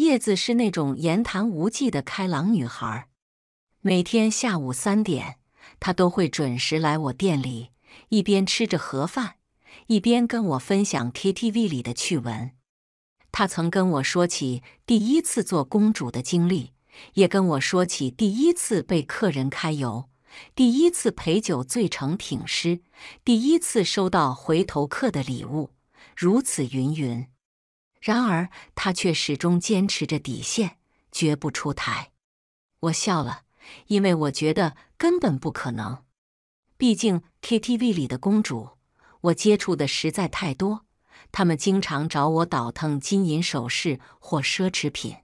叶子是那种言谈无忌的开朗女孩儿，每天下午三点，她都会准时来我店里，一边吃着盒饭，一边跟我分享 KTV 里的趣闻。她曾跟我说起第一次做公主的经历，也跟我说起第一次被客人揩油，第一次陪酒醉成挺尸，第一次收到回头客的礼物，如此云云。然而，她却始终坚持着底线，绝不出台。我笑了，因为我觉得根本不可能。毕竟 KTV 里的公主，我接触的实在太多，她们经常找我倒腾金银首饰或奢侈品。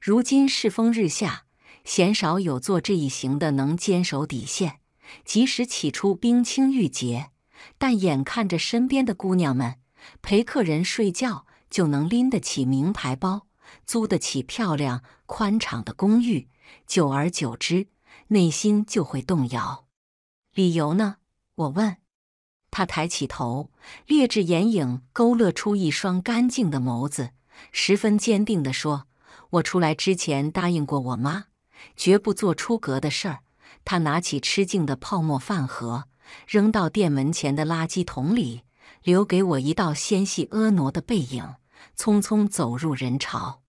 如今世风日下，鲜少有做这一行的能坚守底线。即使起初冰清玉洁，但眼看着身边的姑娘们陪客人睡觉。就能拎得起名牌包，租得起漂亮宽敞的公寓，久而久之，内心就会动摇。理由呢？我问他，抬起头，劣质眼影勾勒出一双干净的眸子，十分坚定地说：“我出来之前答应过我妈，绝不做出格的事儿。”他拿起吃净的泡沫饭盒，扔到店门前的垃圾桶里。留给我一道纤细婀娜的背影，匆匆走入人潮。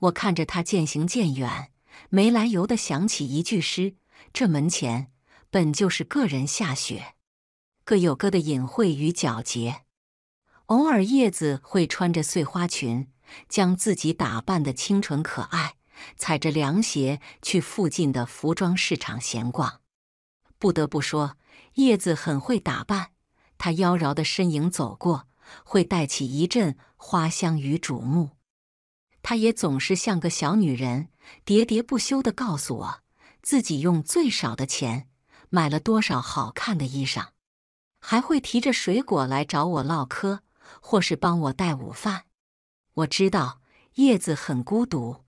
我看着她渐行渐远，没来由的想起一句诗：“这门前本就是各人下雪，各有各的隐晦与皎洁。”偶尔，叶子会穿着碎花裙，将自己打扮得清纯可爱，踩着凉鞋去附近的服装市场闲逛。不得不说，叶子很会打扮。她妖娆的身影走过，会带起一阵花香与瞩目。她也总是像个小女人，喋喋不休的告诉我自己用最少的钱买了多少好看的衣裳，还会提着水果来找我唠嗑，或是帮我带午饭。我知道叶子很孤独，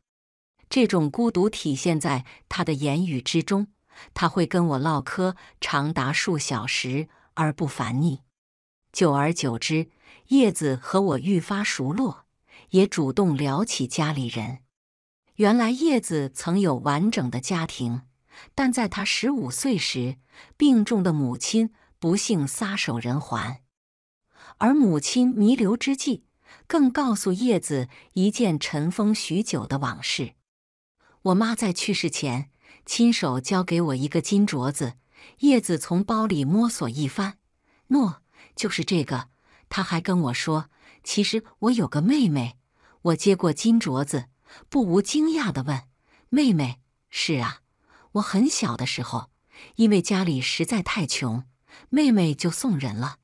这种孤独体现在她的言语之中。他会跟我唠嗑长达数小时。而不烦腻，久而久之，叶子和我愈发熟络，也主动聊起家里人。原来叶子曾有完整的家庭，但在他十五岁时，病重的母亲不幸撒手人寰。而母亲弥留之际，更告诉叶子一件尘封许久的往事：我妈在去世前，亲手交给我一个金镯子。叶子从包里摸索一番，诺，就是这个。他还跟我说，其实我有个妹妹。我接过金镯子，不无惊讶地问：“妹妹？”“是啊，我很小的时候，因为家里实在太穷，妹妹就送人了，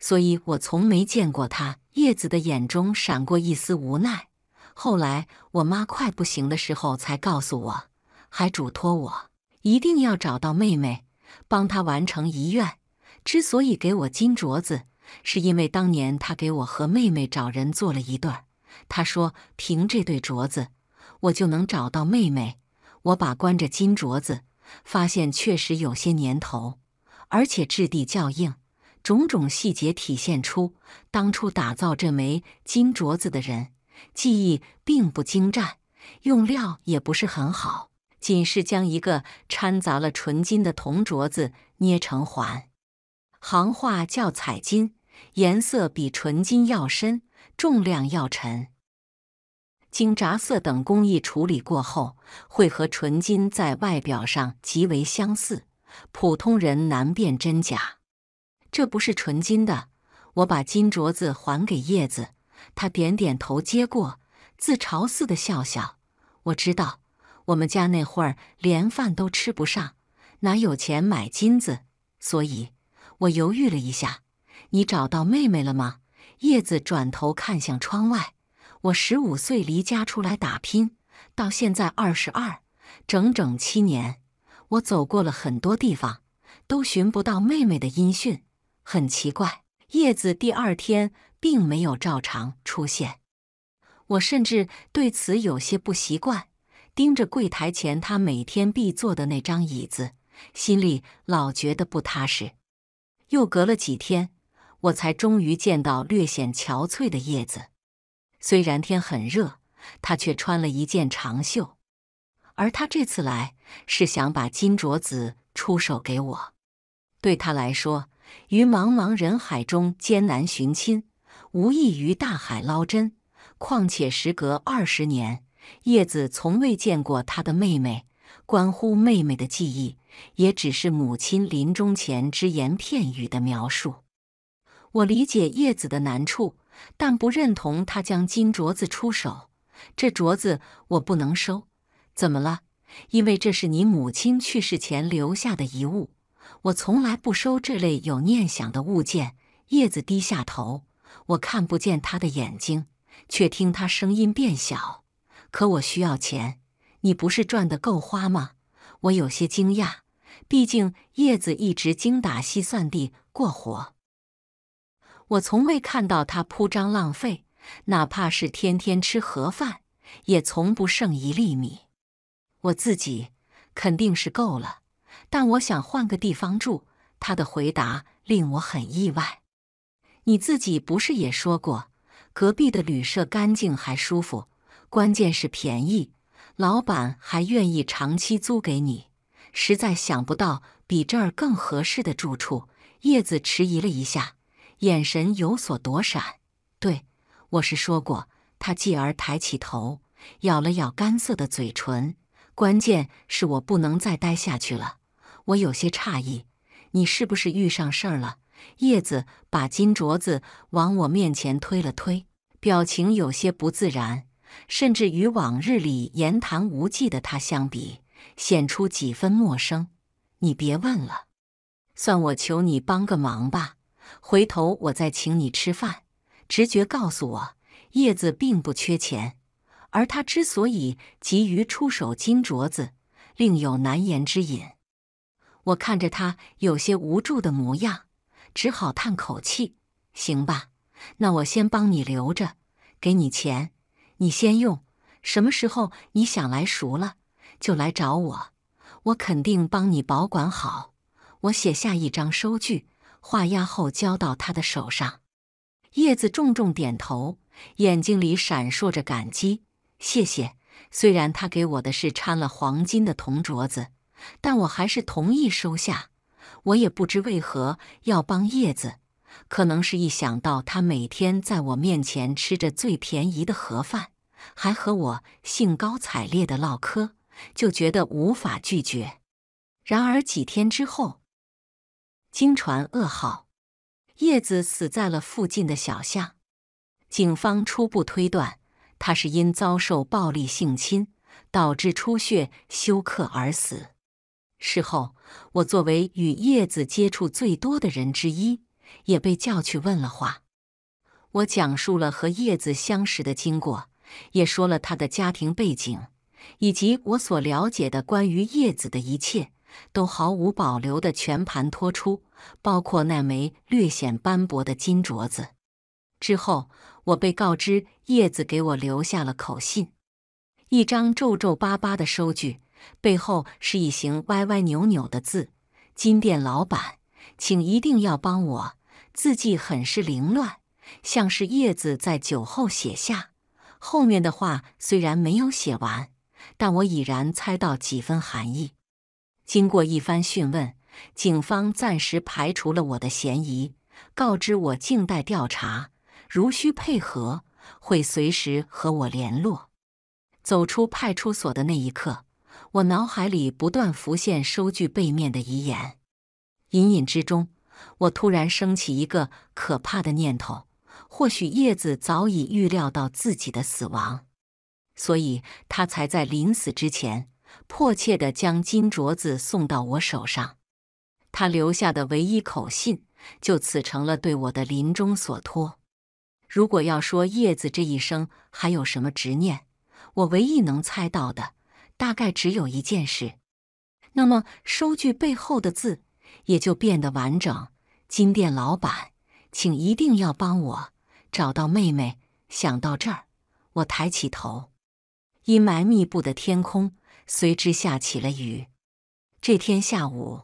所以我从没见过她。”叶子的眼中闪过一丝无奈。后来我妈快不行的时候，才告诉我，还嘱托我一定要找到妹妹。帮他完成遗愿。之所以给我金镯子，是因为当年他给我和妹妹找人做了一对儿。他说凭这对镯子，我就能找到妹妹。我把关着金镯子，发现确实有些年头，而且质地较硬，种种细节体现出当初打造这枚金镯子的人技艺并不精湛，用料也不是很好。仅是将一个掺杂了纯金的铜镯子捏成环，行话叫彩金，颜色比纯金要深，重量要沉。经轧色等工艺处理过后，会和纯金在外表上极为相似，普通人难辨真假。这不是纯金的，我把金镯子还给叶子，他点点头接过，自嘲似的笑笑。我知道。我们家那会儿连饭都吃不上，哪有钱买金子？所以，我犹豫了一下。你找到妹妹了吗？叶子转头看向窗外。我十五岁离家出来打拼，到现在二十二，整整七年。我走过了很多地方，都寻不到妹妹的音讯，很奇怪。叶子第二天并没有照常出现，我甚至对此有些不习惯。盯着柜台前他每天必坐的那张椅子，心里老觉得不踏实。又隔了几天，我才终于见到略显憔悴的叶子。虽然天很热，他却穿了一件长袖。而他这次来是想把金镯子出手给我。对他来说，于茫茫人海中艰难寻亲，无异于大海捞针。况且时隔二十年。叶子从未见过她的妹妹，关乎妹妹的记忆，也只是母亲临终前只言片语的描述。我理解叶子的难处，但不认同她将金镯子出手。这镯子我不能收，怎么了？因为这是你母亲去世前留下的遗物，我从来不收这类有念想的物件。叶子低下头，我看不见他的眼睛，却听他声音变小。可我需要钱，你不是赚的够花吗？我有些惊讶，毕竟叶子一直精打细算地过活，我从未看到他铺张浪费，哪怕是天天吃盒饭，也从不剩一粒米。我自己肯定是够了，但我想换个地方住。他的回答令我很意外。你自己不是也说过，隔壁的旅社干净还舒服？关键是便宜，老板还愿意长期租给你。实在想不到比这儿更合适的住处。叶子迟疑了一下，眼神有所躲闪。对，我是说过。他继而抬起头，咬了咬干涩的嘴唇。关键是我不能再待下去了。我有些诧异，你是不是遇上事儿了？叶子把金镯子往我面前推了推，表情有些不自然。甚至与往日里言谈无忌的他相比，显出几分陌生。你别问了，算我求你帮个忙吧。回头我再请你吃饭。直觉告诉我，叶子并不缺钱，而他之所以急于出手金镯子，另有难言之隐。我看着他有些无助的模样，只好叹口气：“行吧，那我先帮你留着，给你钱。”你先用，什么时候你想来赎了，就来找我，我肯定帮你保管好。我写下一张收据，画押后交到他的手上。叶子重重点头，眼睛里闪烁着感激，谢谢。虽然他给我的是掺了黄金的铜镯子，但我还是同意收下。我也不知为何要帮叶子。可能是一想到他每天在我面前吃着最便宜的盒饭，还和我兴高采烈的唠嗑，就觉得无法拒绝。然而几天之后，经传噩耗，叶子死在了附近的小巷。警方初步推断，他是因遭受暴力性侵导致出血休克而死。事后，我作为与叶子接触最多的人之一。也被叫去问了话。我讲述了和叶子相识的经过，也说了他的家庭背景，以及我所了解的关于叶子的一切，都毫无保留的全盘托出，包括那枚略显斑驳的金镯子。之后，我被告知叶子给我留下了口信，一张皱皱巴巴的收据，背后是一行歪歪扭扭的字：金店老板。请一定要帮我，字迹很是凌乱，像是叶子在酒后写下。后面的话虽然没有写完，但我已然猜到几分含义。经过一番讯问，警方暂时排除了我的嫌疑，告知我静待调查，如需配合会随时和我联络。走出派出所的那一刻，我脑海里不断浮现收据背面的遗言。隐隐之中，我突然升起一个可怕的念头：或许叶子早已预料到自己的死亡，所以他才在临死之前迫切地将金镯子送到我手上。他留下的唯一口信，就此成了对我的临终所托。如果要说叶子这一生还有什么执念，我唯一能猜到的，大概只有一件事。那么收据背后的字。也就变得完整。金店老板，请一定要帮我找到妹妹。想到这儿，我抬起头，阴霾密布的天空随之下起了雨。这天下午，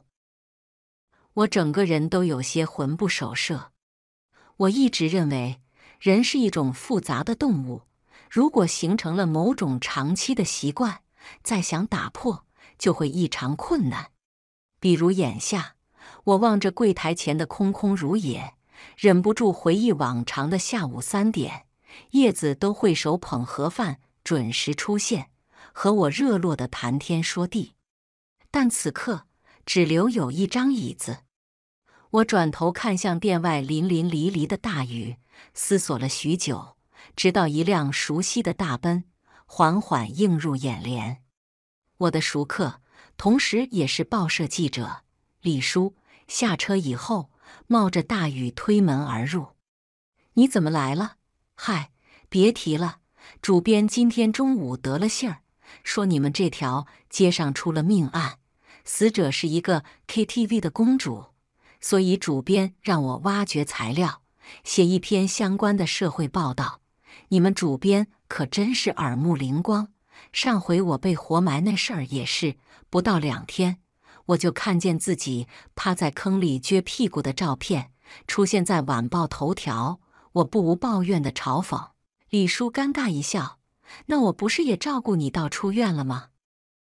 我整个人都有些魂不守舍。我一直认为，人是一种复杂的动物，如果形成了某种长期的习惯，再想打破就会异常困难。比如眼下。我望着柜台前的空空如也，忍不住回忆往常的下午三点，叶子都会手捧盒饭准时出现，和我热络的谈天说地。但此刻只留有一张椅子。我转头看向店外淋淋漓漓的大雨，思索了许久，直到一辆熟悉的大奔缓缓映入眼帘。我的熟客，同时也是报社记者李叔。下车以后，冒着大雨推门而入。你怎么来了？嗨，别提了。主编今天中午得了信儿，说你们这条街上出了命案，死者是一个 KTV 的公主，所以主编让我挖掘材料，写一篇相关的社会报道。你们主编可真是耳目灵光。上回我被活埋那事儿也是不到两天。我就看见自己趴在坑里撅屁股的照片出现在晚报头条，我不无抱怨的嘲讽李叔，尴尬一笑。那我不是也照顾你到出院了吗？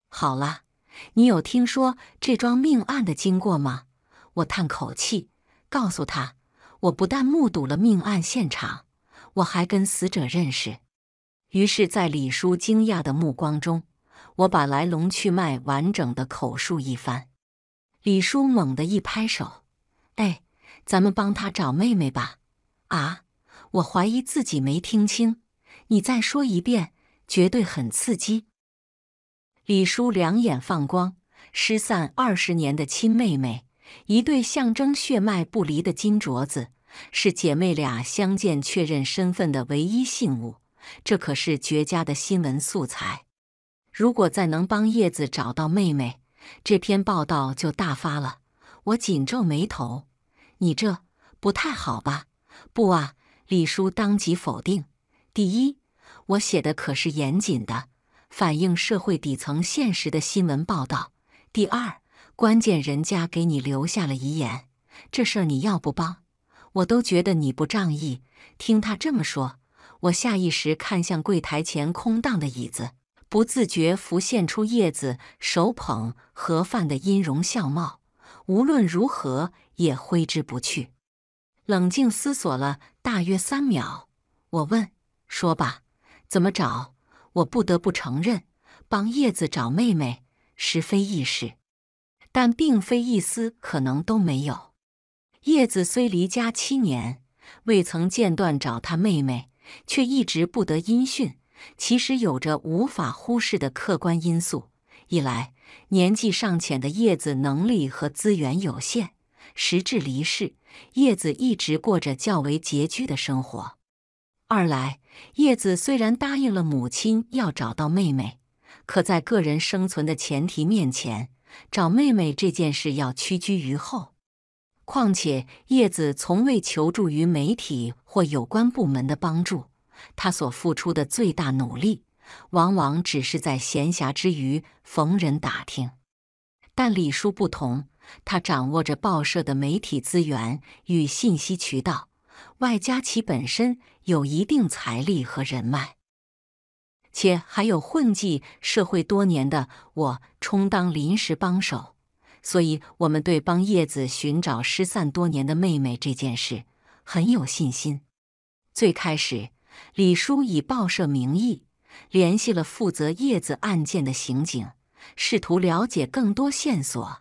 好了，你有听说这桩命案的经过吗？我叹口气，告诉他，我不但目睹了命案现场，我还跟死者认识。于是，在李叔惊讶的目光中，我把来龙去脉完整的口述一番。李叔猛地一拍手，哎，咱们帮他找妹妹吧！啊，我怀疑自己没听清，你再说一遍，绝对很刺激。李叔两眼放光，失散二十年的亲妹妹，一对象征血脉不离的金镯子，是姐妹俩相见确认身份的唯一信物，这可是绝佳的新闻素材。如果再能帮叶子找到妹妹，这篇报道就大发了，我紧皱眉头。你这不太好吧？不啊，李叔当即否定。第一，我写的可是严谨的、反映社会底层现实的新闻报道。第二，关键人家给你留下了遗言，这事儿你要不帮，我都觉得你不仗义。听他这么说，我下意识看向柜台前空荡的椅子。不自觉浮现出叶子手捧盒饭的音容笑貌，无论如何也挥之不去。冷静思索了大约三秒，我问：“说吧，怎么找？”我不得不承认，帮叶子找妹妹实非易事，但并非一丝可能都没有。叶子虽离家七年，未曾间断找她妹妹，却一直不得音讯。其实有着无法忽视的客观因素：一来，年纪尚浅的叶子能力和资源有限，时至离世，叶子一直过着较为拮据的生活；二来，叶子虽然答应了母亲要找到妹妹，可在个人生存的前提面前，找妹妹这件事要屈居于后。况且，叶子从未求助于媒体或有关部门的帮助。他所付出的最大努力，往往只是在闲暇之余逢人打听。但李叔不同，他掌握着报社的媒体资源与信息渠道，外加其本身有一定财力和人脉，且还有混迹社会多年的我充当临时帮手，所以我们对帮叶子寻找失散多年的妹妹这件事很有信心。最开始。李叔以报社名义联系了负责叶子案件的刑警，试图了解更多线索，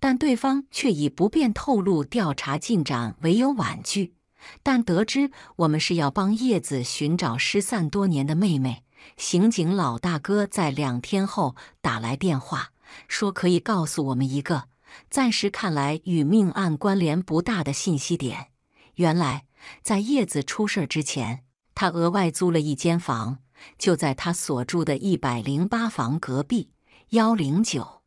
但对方却以不便透露调查进展为由婉拒。但得知我们是要帮叶子寻找失散多年的妹妹，刑警老大哥在两天后打来电话，说可以告诉我们一个暂时看来与命案关联不大的信息点。原来，在叶子出事之前。他额外租了一间房，就在他所住的一百零八房隔壁幺零九。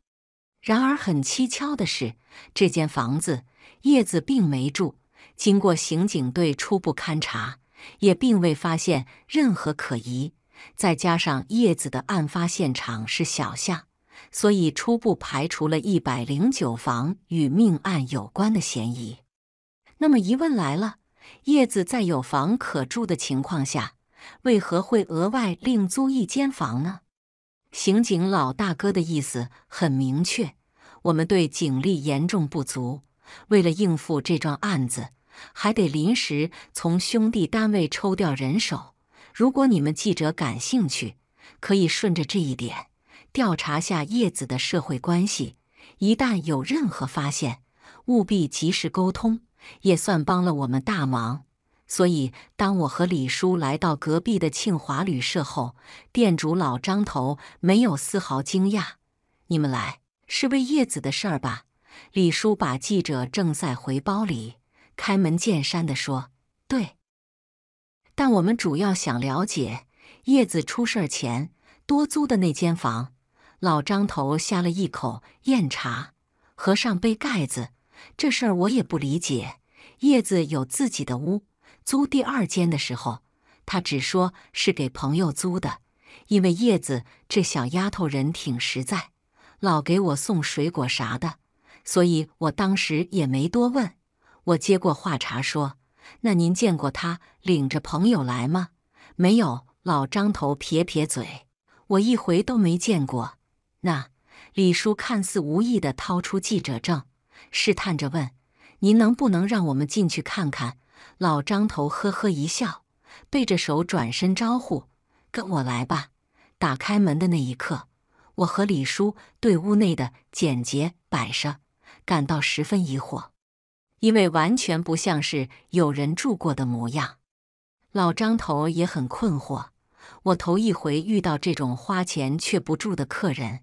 然而很蹊跷的是，这间房子叶子并没住。经过刑警队初步勘查，也并未发现任何可疑。再加上叶子的案发现场是小巷，所以初步排除了一百零九房与命案有关的嫌疑。那么疑问来了。叶子在有房可住的情况下，为何会额外另租一间房呢？刑警老大哥的意思很明确，我们对警力严重不足，为了应付这桩案子，还得临时从兄弟单位抽调人手。如果你们记者感兴趣，可以顺着这一点调查下叶子的社会关系。一旦有任何发现，务必及时沟通。也算帮了我们大忙，所以当我和李叔来到隔壁的庆华旅社后，店主老张头没有丝毫惊讶。你们来是为叶子的事儿吧？李叔把记者正塞回包里，开门见山地说：“对，但我们主要想了解叶子出事儿前多租的那间房。”老张头呷了一口酽茶，合上杯盖子。这事儿我也不理解。叶子有自己的屋，租第二间的时候，他只说是给朋友租的。因为叶子这小丫头人挺实在，老给我送水果啥的，所以我当时也没多问。我接过话茬说：“那您见过他领着朋友来吗？”“没有。”老张头撇撇嘴：“我一回都没见过。”那李叔看似无意的掏出记者证。试探着问：“您能不能让我们进去看看？”老张头呵呵一笑，背着手转身招呼：“跟我来吧。”打开门的那一刻，我和李叔对屋内的简洁摆设感到十分疑惑，因为完全不像是有人住过的模样。老张头也很困惑：“我头一回遇到这种花钱却不住的客人，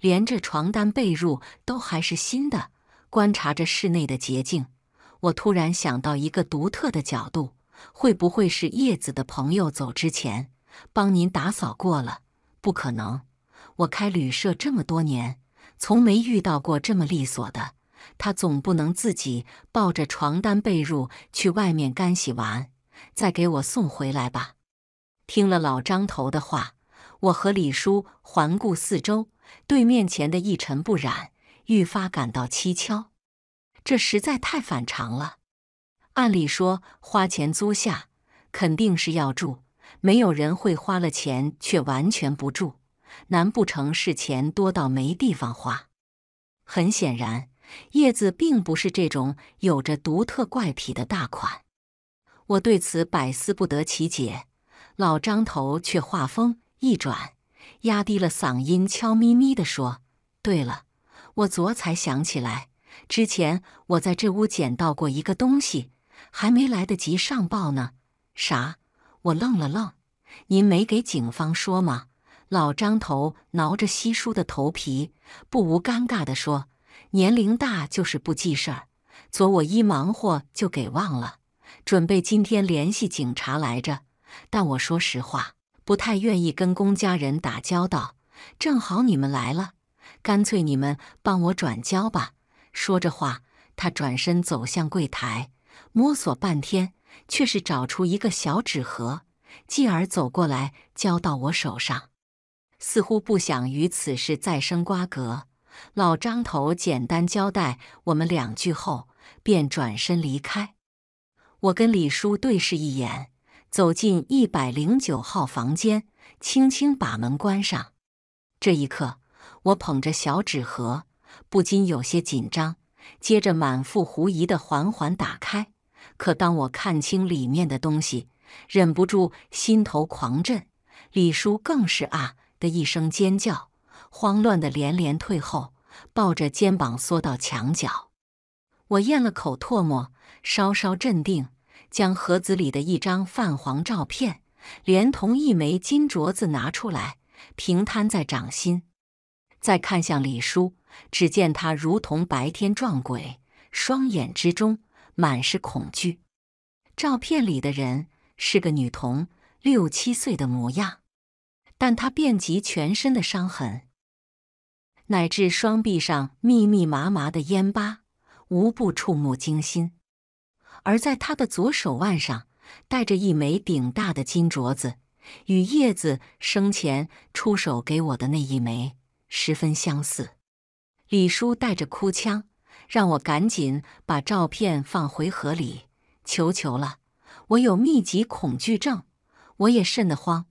连这床单被褥都还是新的。”观察着室内的洁净，我突然想到一个独特的角度：会不会是叶子的朋友走之前帮您打扫过了？不可能，我开旅社这么多年，从没遇到过这么利索的。他总不能自己抱着床单被褥去外面干洗完，再给我送回来吧？听了老张头的话，我和李叔环顾四周，对面前的一尘不染。愈发感到蹊跷，这实在太反常了。按理说，花钱租下肯定是要住，没有人会花了钱却完全不住。难不成是钱多到没地方花？很显然，叶子并不是这种有着独特怪癖的大款。我对此百思不得其解，老张头却话锋一转，压低了嗓音，悄咪咪地说：“对了。”我昨才想起来，之前我在这屋捡到过一个东西，还没来得及上报呢。啥？我愣了愣。您没给警方说吗？老张头挠着稀疏的头皮，不无尴尬地说：“年龄大就是不记事儿。昨我一忙活就给忘了，准备今天联系警察来着。但我说实话，不太愿意跟公家人打交道。正好你们来了。”干脆你们帮我转交吧。说着话，他转身走向柜台，摸索半天，却是找出一个小纸盒，继而走过来交到我手上，似乎不想与此事再生瓜葛。老张头简单交代我们两句后，便转身离开。我跟李叔对视一眼，走进一百零九号房间，轻轻把门关上。这一刻。我捧着小纸盒，不禁有些紧张，接着满腹狐疑地缓缓打开。可当我看清里面的东西，忍不住心头狂震，李叔更是啊的一声尖叫，慌乱的连连退后，抱着肩膀缩到墙角。我咽了口唾沫，稍稍镇定，将盒子里的一张泛黄照片，连同一枚金镯子拿出来，平摊在掌心。再看向李叔，只见他如同白天撞鬼，双眼之中满是恐惧。照片里的人是个女童，六七岁的模样，但她遍及全身的伤痕，乃至双臂上密密麻麻的烟疤，无不触目惊心。而在她的左手腕上戴着一枚顶大的金镯子，与叶子生前出手给我的那一枚。十分相似，李叔带着哭腔让我赶紧把照片放回盒里，求求了！我有密集恐惧症，我也瘆得慌。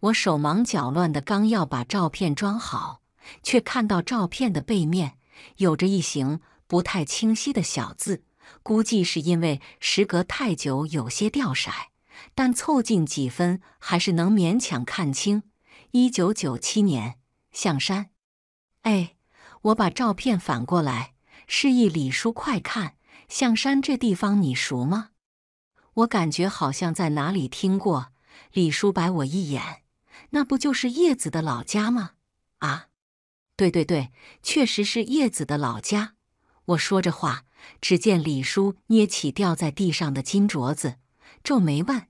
我手忙脚乱的，刚要把照片装好，却看到照片的背面有着一行不太清晰的小字，估计是因为时隔太久有些掉色，但凑近几分还是能勉强看清：一九九七年，象山。哎，我把照片反过来，示意李叔快看。象山这地方你熟吗？我感觉好像在哪里听过。李叔白我一眼，那不就是叶子的老家吗？啊，对对对，确实是叶子的老家。我说着话，只见李叔捏起掉在地上的金镯子，皱眉问：“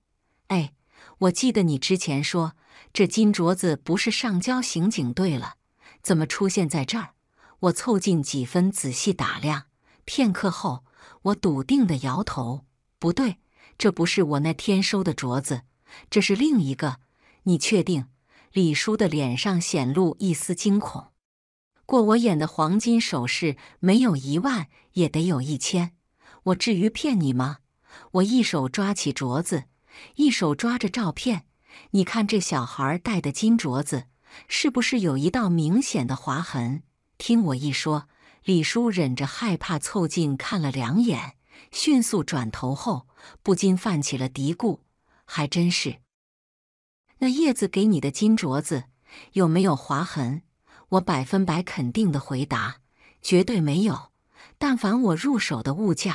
哎，我记得你之前说这金镯子不是上交刑警队了？”怎么出现在这儿？我凑近几分，仔细打量。片刻后，我笃定的摇头：“不对，这不是我那天收的镯子，这是另一个。”你确定？李叔的脸上显露一丝惊恐。过我眼的黄金首饰，没有一万也得有一千。我至于骗你吗？我一手抓起镯子，一手抓着照片。你看，这小孩戴的金镯子。是不是有一道明显的划痕？听我一说，李叔忍着害怕凑近看了两眼，迅速转头后不禁泛起了嘀咕：“还真是。”那叶子给你的金镯子有没有划痕？我百分百肯定的回答：“绝对没有。但凡我入手的物件，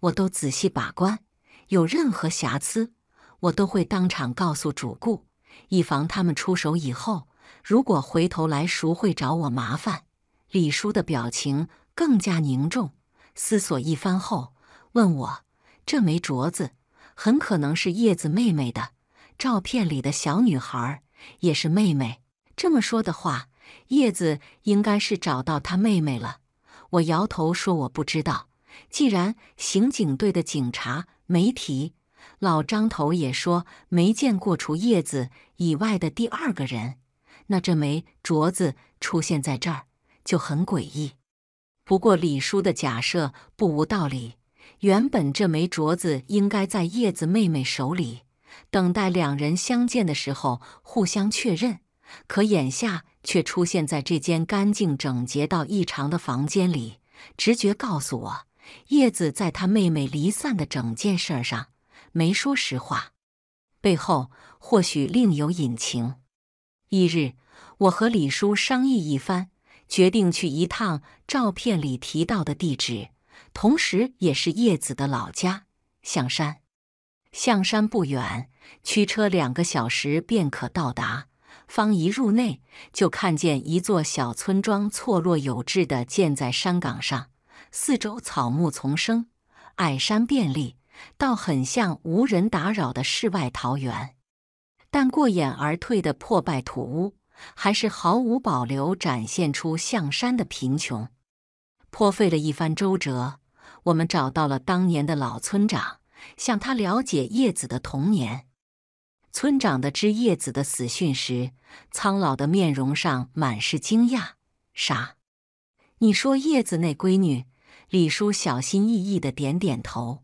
我都仔细把关，有任何瑕疵，我都会当场告诉主顾，以防他们出手以后。”如果回头来赎会找我麻烦，李叔的表情更加凝重。思索一番后，问我：“这枚镯子很可能是叶子妹妹的，照片里的小女孩也是妹妹。这么说的话，叶子应该是找到她妹妹了。”我摇头说：“我不知道。既然刑警队的警察没提，老张头也说没见过除叶子以外的第二个人。”那这枚镯子出现在这儿就很诡异。不过李叔的假设不无道理。原本这枚镯子应该在叶子妹妹手里，等待两人相见的时候互相确认。可眼下却出现在这间干净整洁到异常的房间里。直觉告诉我，叶子在她妹妹离散的整件事上没说实话，背后或许另有隐情。翌日，我和李叔商议一番，决定去一趟照片里提到的地址，同时也是叶子的老家象山。象山不远，驱车两个小时便可到达。方一入内，就看见一座小村庄错落有致地建在山岗上，四周草木丛生，矮山遍立，倒很像无人打扰的世外桃源。但过眼而退的破败土屋，还是毫无保留展现出象山的贫穷。颇费了一番周折，我们找到了当年的老村长，向他了解叶子的童年。村长得知叶子的死讯时，苍老的面容上满是惊讶：“啥？你说叶子那闺女？”李叔小心翼翼的点点头：“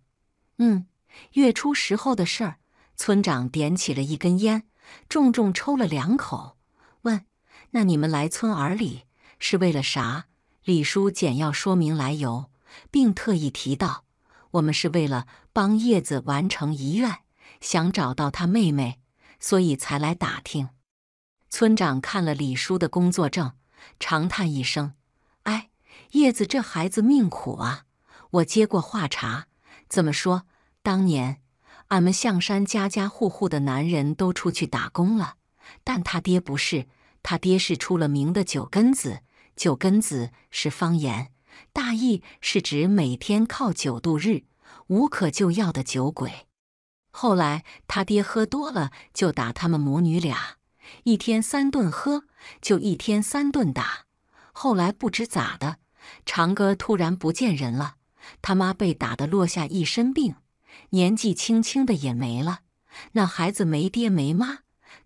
嗯，月初时候的事儿。”村长点起了一根烟，重重抽了两口，问：“那你们来村儿里是为了啥？”李叔简要说明来由，并特意提到：“我们是为了帮叶子完成遗愿，想找到他妹妹，所以才来打听。”村长看了李叔的工作证，长叹一声：“哎，叶子这孩子命苦啊！”我接过话茬：“怎么说？当年？”俺们象山家家户户的男人都出去打工了，但他爹不是，他爹是出了名的酒根子。酒根子是方言，大意是指每天靠酒度日、无可救药的酒鬼。后来他爹喝多了就打他们母女俩，一天三顿喝，就一天三顿打。后来不知咋的，长哥突然不见人了，他妈被打得落下一身病。年纪轻轻的也没了，那孩子没爹没妈，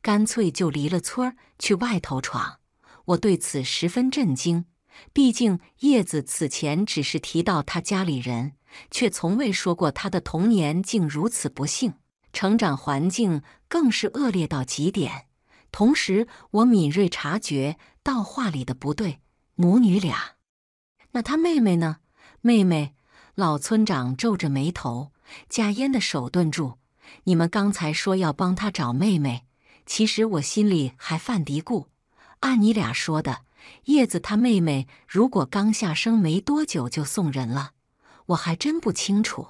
干脆就离了村儿去外头闯。我对此十分震惊，毕竟叶子此前只是提到他家里人，却从未说过他的童年竟如此不幸，成长环境更是恶劣到极点。同时，我敏锐察觉到话里的不对，母女俩，那他妹妹呢？妹妹，老村长皱着眉头。贾烟的手顿住。你们刚才说要帮他找妹妹，其实我心里还犯嘀咕。按你俩说的，叶子他妹妹如果刚下生没多久就送人了，我还真不清楚。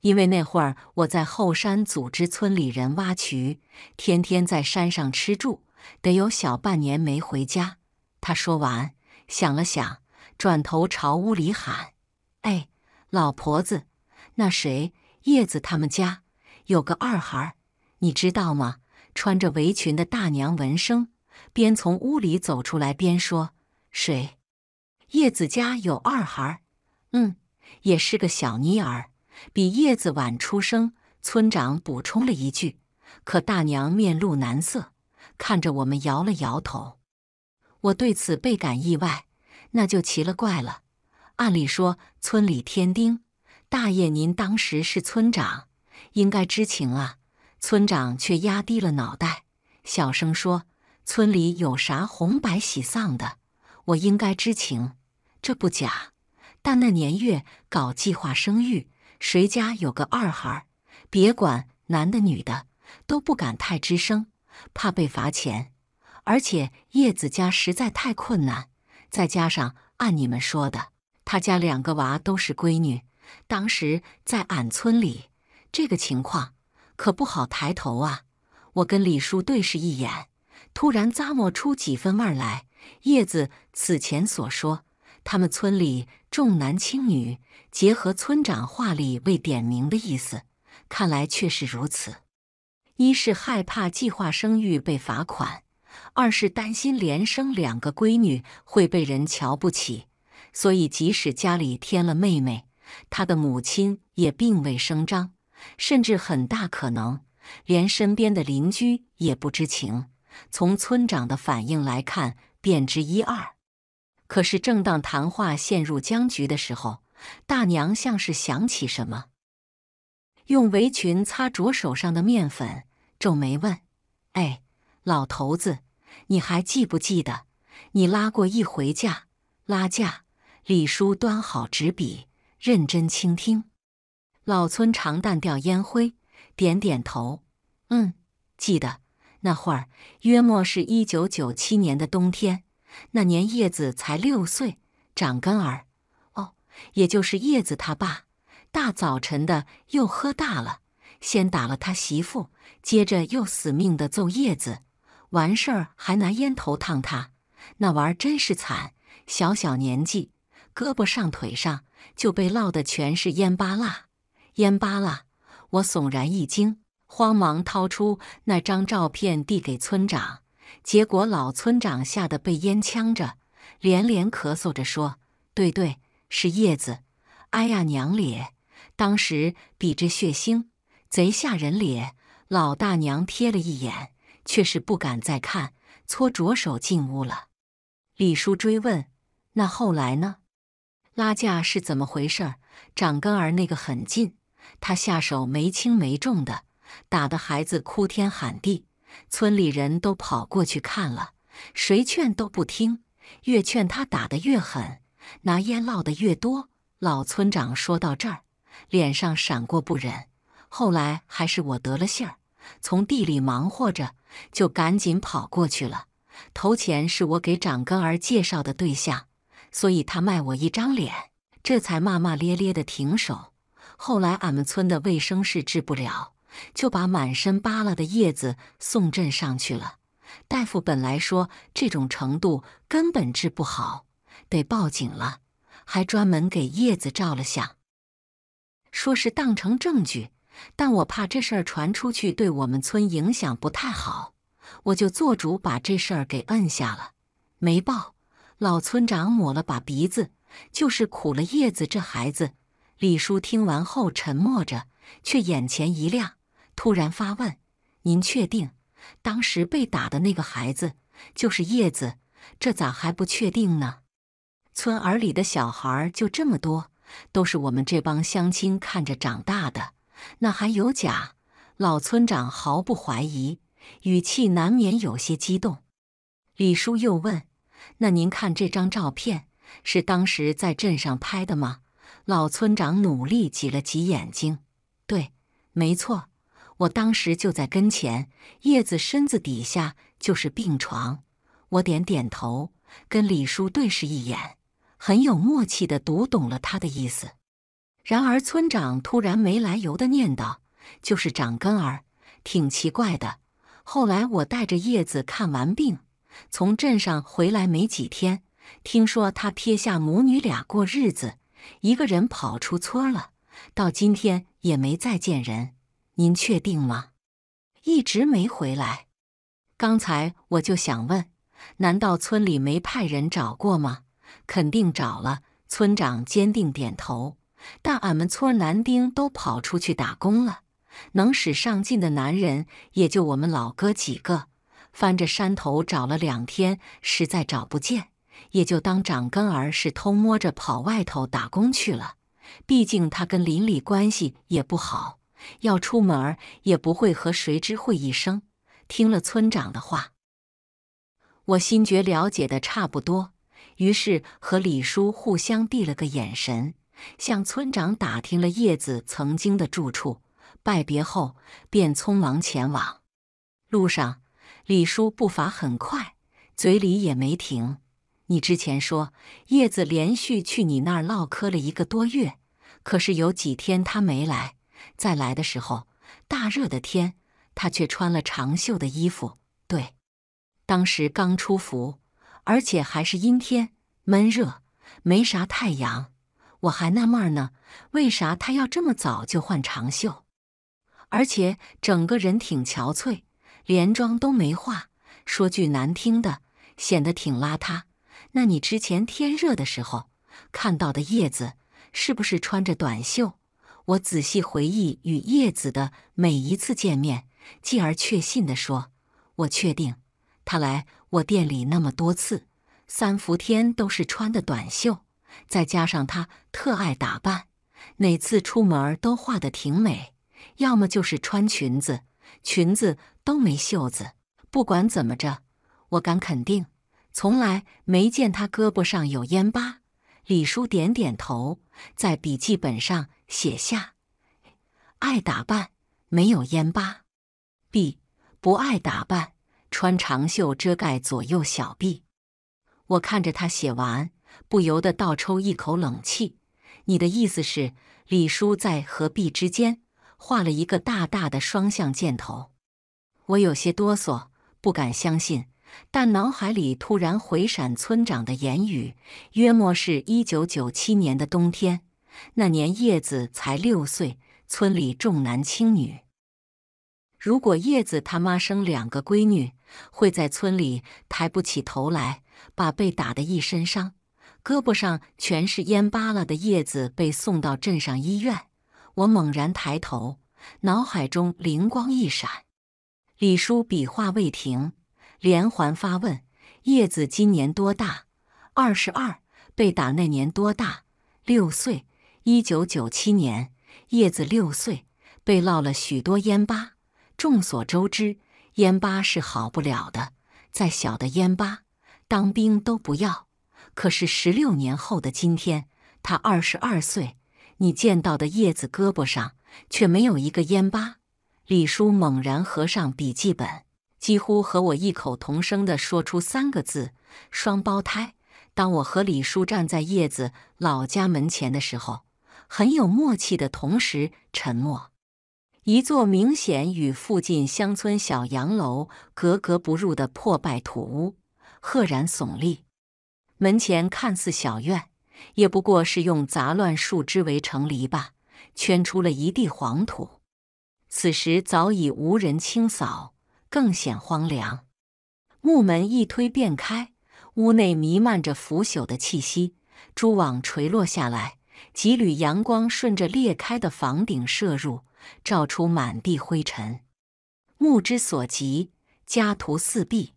因为那会儿我在后山组织村里人挖渠，天天在山上吃住，得有小半年没回家。他说完，想了想，转头朝屋里喊：“哎，老婆子！”那谁叶子他们家有个二孩，你知道吗？穿着围裙的大娘闻声，边从屋里走出来边说：“谁？叶子家有二孩？嗯，也是个小妮儿，比叶子晚出生。”村长补充了一句，可大娘面露难色，看着我们摇了摇头。我对此倍感意外，那就奇了怪了。按理说，村里添丁。大爷，您当时是村长，应该知情啊。村长却压低了脑袋，小声说：“村里有啥红白喜丧的，我应该知情，这不假。但那年月搞计划生育，谁家有个二孩，别管男的女的，都不敢太吱声，怕被罚钱。而且叶子家实在太困难，再加上按你们说的，他家两个娃都是闺女。”当时在俺村里，这个情况可不好抬头啊！我跟李叔对视一眼，突然咂摸出几分味来。叶子此前所说，他们村里重男轻女，结合村长话里未点明的意思，看来却是如此。一是害怕计划生育被罚款，二是担心连生两个闺女会被人瞧不起，所以即使家里添了妹妹。他的母亲也并未声张，甚至很大可能连身边的邻居也不知情。从村长的反应来看，便知一二。可是正当谈话陷入僵局的时候，大娘像是想起什么，用围裙擦着手上的面粉，皱眉问：“哎，老头子，你还记不记得你拉过一回架？拉架？”李叔端好纸笔。认真倾听，老村长淡掉烟灰，点点头，嗯，记得那会儿约莫是一九九七年的冬天，那年叶子才六岁，长根儿。哦，也就是叶子他爸，大早晨的又喝大了，先打了他媳妇，接着又死命的揍叶子，完事儿还拿烟头烫他，那玩意儿真是惨，小小年纪。胳膊上、腿上就被烙的全是烟疤蜡，烟疤蜡！我悚然一惊，慌忙掏出那张照片递给村长，结果老村长吓得被烟呛着，连连咳嗽着说：“对对，是叶子。哎呀娘咧，当时比这血腥，贼吓人咧！”老大娘瞥了一眼，却是不敢再看，搓着手进屋了。李叔追问：“那后来呢？”拉架是怎么回事？长根儿那个狠劲，他下手没轻没重的，打得孩子哭天喊地，村里人都跑过去看了，谁劝都不听，越劝他打得越狠，拿烟烙的越多。老村长说到这儿，脸上闪过不忍。后来还是我得了信儿，从地里忙活着，就赶紧跑过去了。头前是我给长根儿介绍的对象。所以他卖我一张脸，这才骂骂咧咧的停手。后来俺们村的卫生室治不了，就把满身扒拉的叶子送镇上去了。大夫本来说这种程度根本治不好，得报警了，还专门给叶子照了相，说是当成证据。但我怕这事儿传出去对我们村影响不太好，我就做主把这事儿给摁下了，没报。老村长抹了把鼻子，就是苦了叶子这孩子。李叔听完后沉默着，却眼前一亮，突然发问：“您确定当时被打的那个孩子就是叶子？这咋还不确定呢？”村儿里的小孩就这么多，都是我们这帮乡亲看着长大的，那还有假？老村长毫不怀疑，语气难免有些激动。李叔又问。那您看这张照片，是当时在镇上拍的吗？老村长努力挤了挤眼睛，对，没错，我当时就在跟前，叶子身子底下就是病床。我点点头，跟李叔对视一眼，很有默契地读懂了他的意思。然而，村长突然没来由地念叨：“就是长根儿，挺奇怪的。”后来，我带着叶子看完病。从镇上回来没几天，听说他撇下母女俩过日子，一个人跑出村了，到今天也没再见人。您确定吗？一直没回来。刚才我就想问，难道村里没派人找过吗？肯定找了。村长坚定点头。但俺们村男丁都跑出去打工了，能使上劲的男人也就我们老哥几个。翻着山头找了两天，实在找不见，也就当长根儿是偷摸着跑外头打工去了。毕竟他跟邻里关系也不好，要出门也不会和谁知会一声。听了村长的话，我心觉了解的差不多，于是和李叔互相递了个眼神，向村长打听了叶子曾经的住处，拜别后便匆忙前往。路上。李叔步伐很快，嘴里也没停。你之前说叶子连续去你那儿唠嗑了一个多月，可是有几天他没来。再来的时候，大热的天，他却穿了长袖的衣服。对，当时刚出伏，而且还是阴天，闷热，没啥太阳。我还纳闷呢，为啥他要这么早就换长袖？而且整个人挺憔悴。连妆都没化，说句难听的，显得挺邋遢。那你之前天热的时候看到的叶子，是不是穿着短袖？我仔细回忆与叶子的每一次见面，继而确信地说，我确定他来我店里那么多次，三伏天都是穿的短袖。再加上他特爱打扮，每次出门都画的挺美，要么就是穿裙子。裙子都没袖子，不管怎么着，我敢肯定，从来没见他胳膊上有烟疤。李叔点点头，在笔记本上写下：爱打扮，没有烟疤；B 不爱打扮，穿长袖遮盖左右小臂。我看着他写完，不由得倒抽一口冷气。你的意思是，李叔在和 B 之间？画了一个大大的双向箭头，我有些哆嗦，不敢相信。但脑海里突然回闪村长的言语，约莫是一九九七年的冬天，那年叶子才六岁，村里重男轻女，如果叶子他妈生两个闺女，会在村里抬不起头来，把被打的一身伤，胳膊上全是烟疤了的叶子被送到镇上医院。我猛然抬头，脑海中灵光一闪。李叔笔画未停，连环发问：“叶子今年多大？二十二。被打那年多大？六岁。一九九七年，叶子六岁，被烙了许多烟疤。众所周知，烟疤是好不了的，再小的烟疤，当兵都不要。可是十六年后的今天，他二十二岁。”你见到的叶子胳膊上却没有一个烟疤。李叔猛然合上笔记本，几乎和我异口同声地说出三个字：“双胞胎。”当我和李叔站在叶子老家门前的时候，很有默契的同时沉默。一座明显与附近乡村小洋楼格格不入的破败土屋，赫然耸立。门前看似小院。也不过是用杂乱树枝围成篱笆，圈出了一地黄土。此时早已无人清扫，更显荒凉。木门一推便开，屋内弥漫着腐朽的气息，蛛网垂落下来，几缕阳光顺着裂开的房顶射入，照出满地灰尘。目之所及，家徒四壁。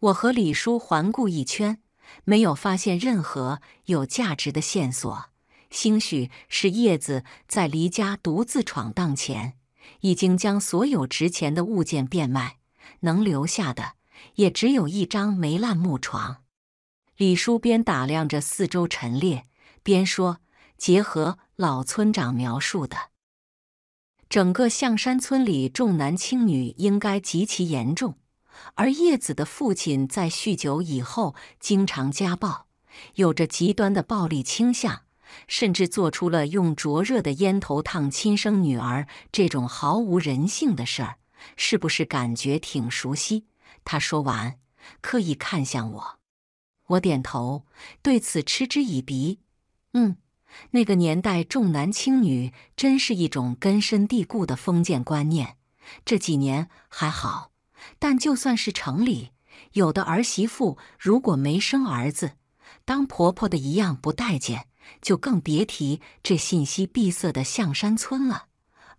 我和李叔环顾一圈。没有发现任何有价值的线索。兴许是叶子在离家独自闯荡前，已经将所有值钱的物件变卖，能留下的也只有一张霉烂木床。李叔边打量着四周陈列，边说：“结合老村长描述的，整个象山村里重男轻女应该极其严重。”而叶子的父亲在酗酒以后，经常家暴，有着极端的暴力倾向，甚至做出了用灼热的烟头烫亲生女儿这种毫无人性的事儿。是不是感觉挺熟悉？他说完，刻意看向我。我点头，对此嗤之以鼻。嗯，那个年代重男轻女真是一种根深蒂固的封建观念。这几年还好。但就算是城里，有的儿媳妇如果没生儿子，当婆婆的一样不待见，就更别提这信息闭塞的象山村了。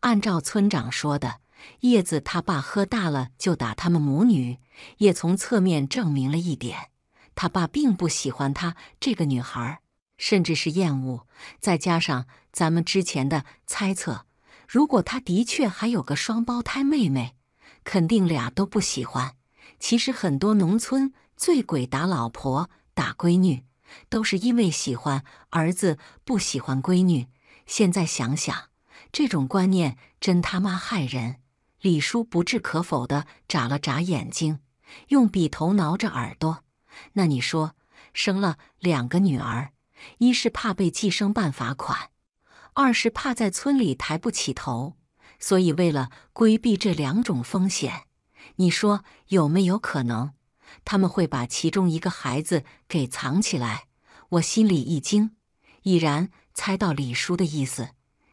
按照村长说的，叶子他爸喝大了就打他们母女，也从侧面证明了一点，他爸并不喜欢他这个女孩，甚至是厌恶。再加上咱们之前的猜测，如果他的确还有个双胞胎妹妹。肯定俩都不喜欢。其实很多农村醉鬼打老婆、打闺女，都是因为喜欢儿子，不喜欢闺女。现在想想，这种观念真他妈害人。李叔不置可否的眨了眨眼睛，用笔头挠着耳朵。那你说，生了两个女儿，一是怕被计生办罚款，二是怕在村里抬不起头。所以，为了规避这两种风险，你说有没有可能他们会把其中一个孩子给藏起来？我心里一惊，已然猜到李叔的意思。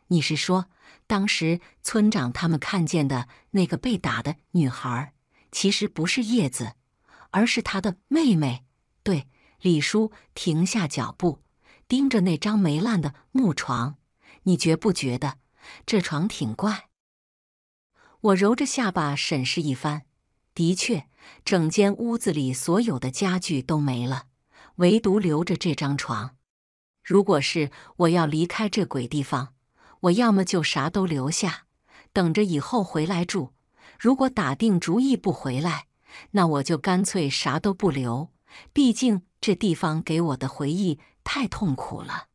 你是说，当时村长他们看见的那个被打的女孩，其实不是叶子，而是她的妹妹？对，李叔停下脚步，盯着那张没烂的木床。你觉不觉得这床挺怪？我揉着下巴审视一番，的确，整间屋子里所有的家具都没了，唯独留着这张床。如果是我要离开这鬼地方，我要么就啥都留下，等着以后回来住；如果打定主意不回来，那我就干脆啥都不留。毕竟这地方给我的回忆太痛苦了。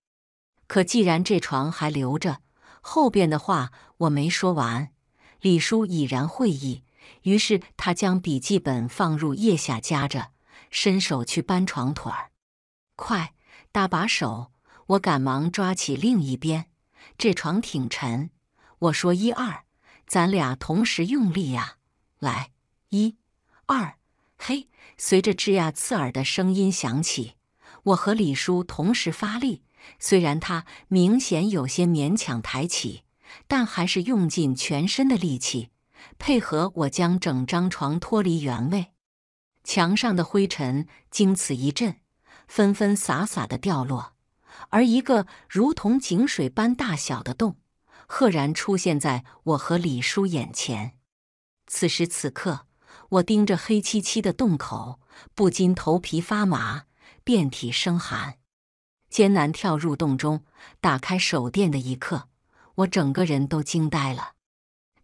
可既然这床还留着，后边的话我没说完。李叔已然会意，于是他将笔记本放入腋下夹着，伸手去搬床腿儿。快搭把手！我赶忙抓起另一边。这床挺沉，我说一二，咱俩同时用力呀！来，一、二，嘿，随着吱呀刺耳的声音响起，我和李叔同时发力，虽然他明显有些勉强抬起。但还是用尽全身的力气，配合我将整张床脱离原位。墙上的灰尘经此一震，纷纷洒洒的掉落，而一个如同井水般大小的洞，赫然出现在我和李叔眼前。此时此刻，我盯着黑漆漆的洞口，不禁头皮发麻，遍体生寒。艰难跳入洞中，打开手电的一刻。我整个人都惊呆了，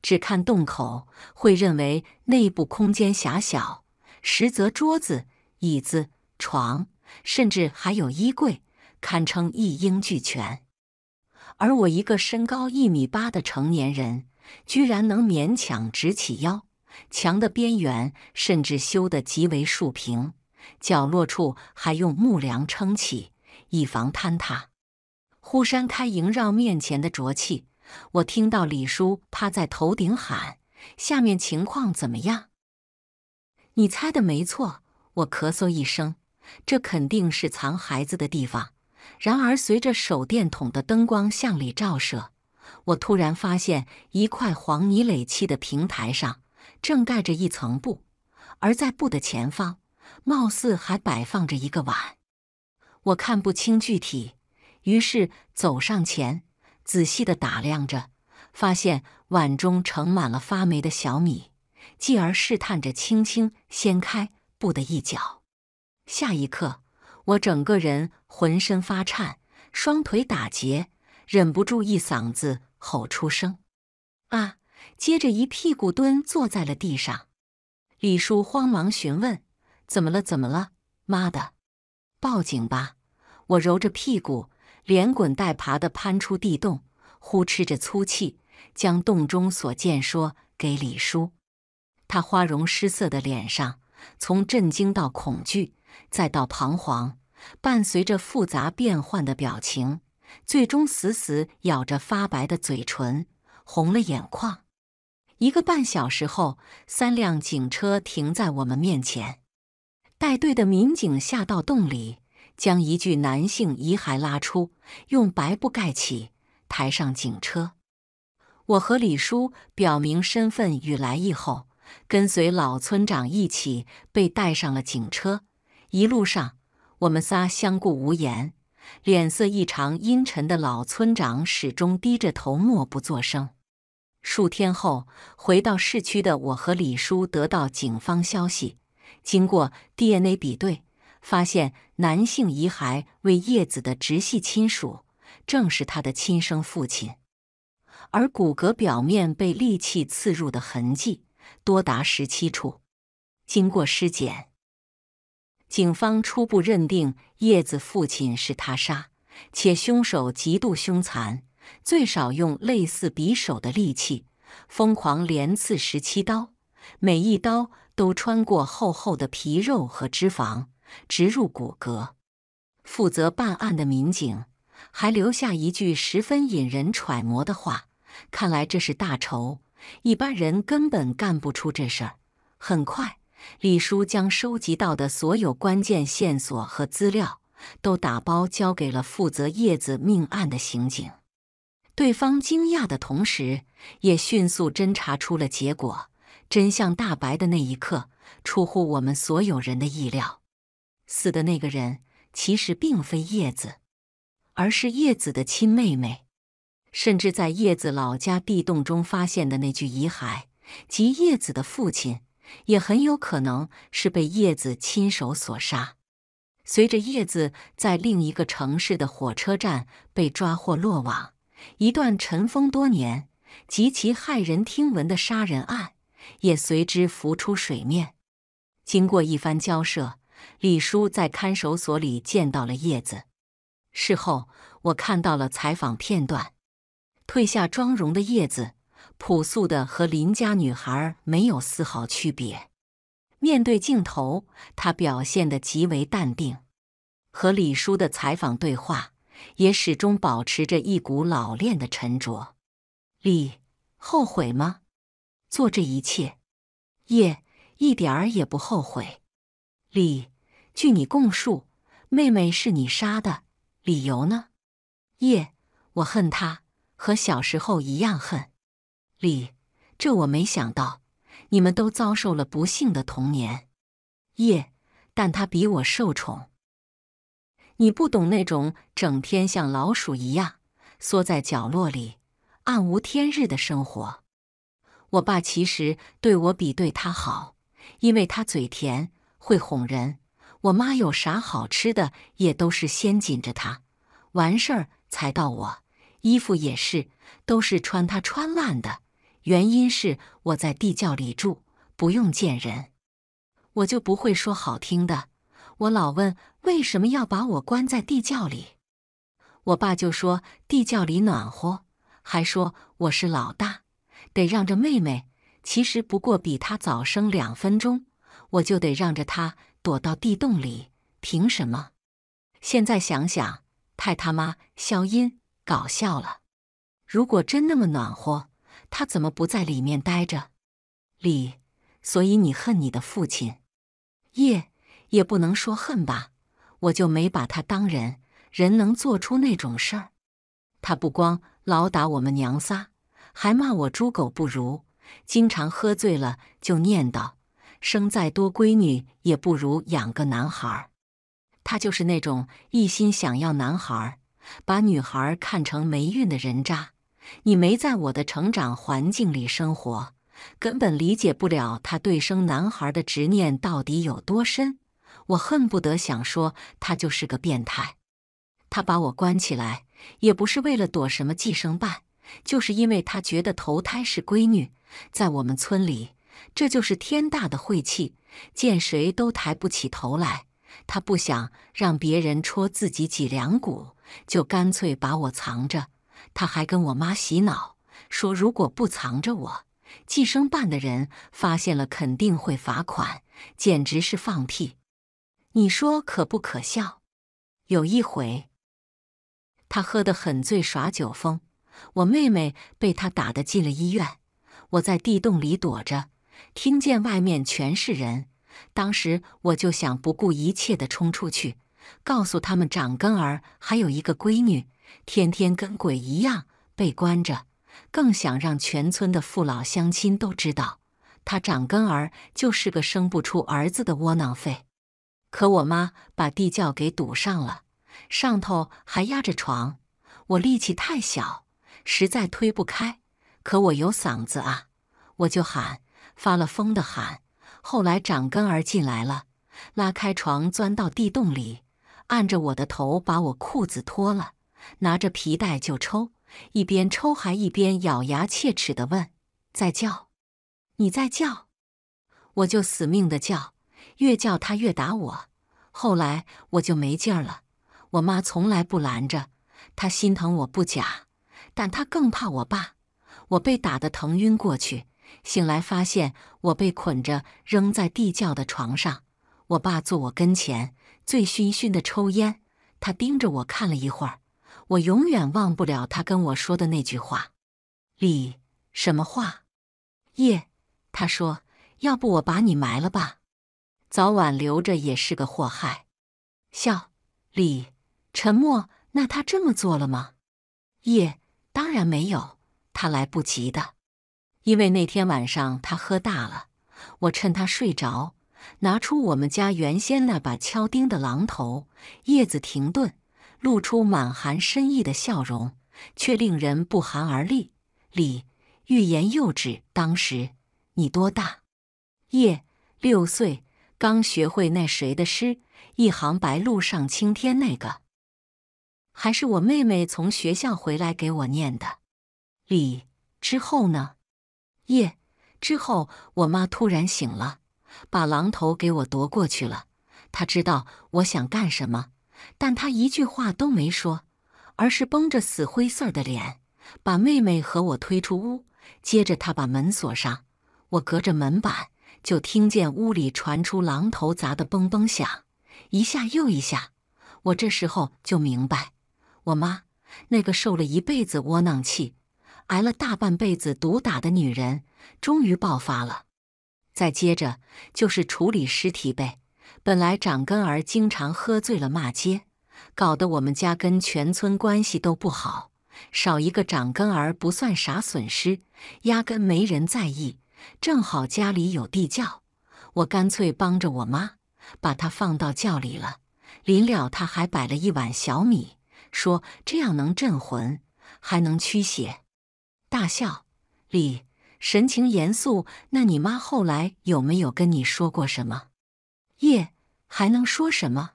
只看洞口会认为内部空间狭小，实则桌子、椅子、床，甚至还有衣柜，堪称一应俱全。而我一个身高一米八的成年人，居然能勉强直起腰。墙的边缘甚至修得极为竖平，角落处还用木梁撑起，以防坍塌。呼扇开萦绕面前的浊气，我听到李叔趴在头顶喊：“下面情况怎么样？”你猜的没错，我咳嗽一声，这肯定是藏孩子的地方。然而，随着手电筒的灯光向里照射，我突然发现一块黄泥垒砌的平台上正盖着一层布，而在布的前方，貌似还摆放着一个碗，我看不清具体。于是走上前，仔细的打量着，发现碗中盛满了发霉的小米，继而试探着轻轻掀开布的一角。下一刻，我整个人浑身发颤，双腿打结，忍不住一嗓子吼出声：“啊！”接着一屁股蹲坐在了地上。李叔慌忙询问：“怎么了？怎么了？妈的，报警吧！”我揉着屁股。连滚带爬地攀出地洞，呼哧着粗气，将洞中所见说给李叔。他花容失色的脸上，从震惊到恐惧，再到彷徨，伴随着复杂变幻的表情，最终死死咬着发白的嘴唇，红了眼眶。一个半小时后，三辆警车停在我们面前，带队的民警下到洞里。将一具男性遗骸拉出，用白布盖起，抬上警车。我和李叔表明身份与来意后，跟随老村长一起被带上了警车。一路上，我们仨相顾无言，脸色异常阴沉的老村长始终低着头，默不作声。数天后，回到市区的我和李叔得到警方消息，经过 DNA 比对。发现男性遗骸为叶子的直系亲属，正是他的亲生父亲。而骨骼表面被利器刺入的痕迹多达十七处。经过尸检，警方初步认定叶子父亲是他杀，且凶手极度凶残，最少用类似匕首的利器疯狂连刺十七刀，每一刀都穿过厚厚的皮肉和脂肪。植入骨骼，负责办案的民警还留下一句十分引人揣摩的话：“看来这是大仇，一般人根本干不出这事儿。”很快，李叔将收集到的所有关键线索和资料都打包交给了负责叶子命案的刑警。对方惊讶的同时，也迅速侦查出了结果。真相大白的那一刻，出乎我们所有人的意料。死的那个人其实并非叶子，而是叶子的亲妹妹。甚至在叶子老家地洞中发现的那具遗骸及叶子的父亲，也很有可能是被叶子亲手所杀。随着叶子在另一个城市的火车站被抓获落网，一段尘封多年、极其骇人听闻的杀人案也随之浮出水面。经过一番交涉。李叔在看守所里见到了叶子。事后，我看到了采访片段。褪下妆容的叶子，朴素的和邻家女孩没有丝毫区别。面对镜头，她表现得极为淡定，和李叔的采访对话也始终保持着一股老练的沉着。李，后悔吗？做这一切，叶一点儿也不后悔。李，据你供述，妹妹是你杀的，理由呢？叶，我恨她，和小时候一样恨。李，这我没想到，你们都遭受了不幸的童年。叶，但他比我受宠。你不懂那种整天像老鼠一样缩在角落里、暗无天日的生活。我爸其实对我比对他好，因为他嘴甜。会哄人，我妈有啥好吃的也都是先紧着她，完事儿才到我。衣服也是，都是穿她穿烂的。原因是我在地窖里住，不用见人，我就不会说好听的。我老问为什么要把我关在地窖里，我爸就说地窖里暖和，还说我是老大，得让着妹妹。其实不过比她早生两分钟。我就得让着他躲到地洞里，凭什么？现在想想，太他妈消音搞笑了。如果真那么暖和，他怎么不在里面待着？李，所以你恨你的父亲？叶也不能说恨吧。我就没把他当人，人能做出那种事儿？他不光老打我们娘仨，还骂我猪狗不如。经常喝醉了就念叨。生再多闺女也不如养个男孩。他就是那种一心想要男孩，把女孩看成霉运的人渣。你没在我的成长环境里生活，根本理解不了他对生男孩的执念到底有多深。我恨不得想说，他就是个变态。他把我关起来，也不是为了躲什么计生办，就是因为他觉得投胎是闺女，在我们村里。这就是天大的晦气，见谁都抬不起头来。他不想让别人戳自己脊梁骨，就干脆把我藏着。他还跟我妈洗脑，说如果不藏着我，计生办的人发现了肯定会罚款，简直是放屁！你说可不可笑？有一回，他喝得很醉，耍酒疯，我妹妹被他打得进了医院，我在地洞里躲着。听见外面全是人，当时我就想不顾一切的冲出去，告诉他们长根儿还有一个闺女，天天跟鬼一样被关着，更想让全村的父老乡亲都知道，他长根儿就是个生不出儿子的窝囊废。可我妈把地窖给堵上了，上头还压着床，我力气太小，实在推不开。可我有嗓子啊，我就喊。发了疯的喊，后来长根儿进来了，拉开床，钻到地洞里，按着我的头，把我裤子脱了，拿着皮带就抽，一边抽还一边咬牙切齿的问：“再叫，你在叫？”我就死命的叫，越叫他越打我，后来我就没劲儿了。我妈从来不拦着，她心疼我不假，但她更怕我爸。我被打得疼晕过去。醒来，发现我被捆着扔在地窖的床上。我爸坐我跟前，醉醺醺的抽烟。他盯着我看了一会儿，我永远忘不了他跟我说的那句话：“李，什么话？”“夜。”他说，“要不我把你埋了吧，早晚留着也是个祸害。”“笑。”“李。”“沉默。”“那他这么做了吗？”“夜。”“当然没有，他来不及的。”因为那天晚上他喝大了，我趁他睡着，拿出我们家原先那把敲钉的榔头。叶子停顿，露出满含深意的笑容，却令人不寒而栗。李欲言又止。当时你多大？叶六岁，刚学会那谁的诗，一行白鹭上青天那个，还是我妹妹从学校回来给我念的。李之后呢？夜之后，我妈突然醒了，把榔头给我夺过去了。她知道我想干什么，但她一句话都没说，而是绷着死灰色的脸，把妹妹和我推出屋。接着，她把门锁上。我隔着门板就听见屋里传出榔头砸的嘣嘣响，一下又一下。我这时候就明白，我妈那个受了一辈子窝囊气。挨了大半辈子毒打的女人终于爆发了，再接着就是处理尸体呗。本来长根儿经常喝醉了骂街，搞得我们家跟全村关系都不好。少一个长根儿不算啥损失，压根没人在意。正好家里有地窖，我干脆帮着我妈把她放到窖里了。临了，他还摆了一碗小米，说这样能镇魂，还能驱邪。大笑，李神情严肃。那你妈后来有没有跟你说过什么？叶还能说什么？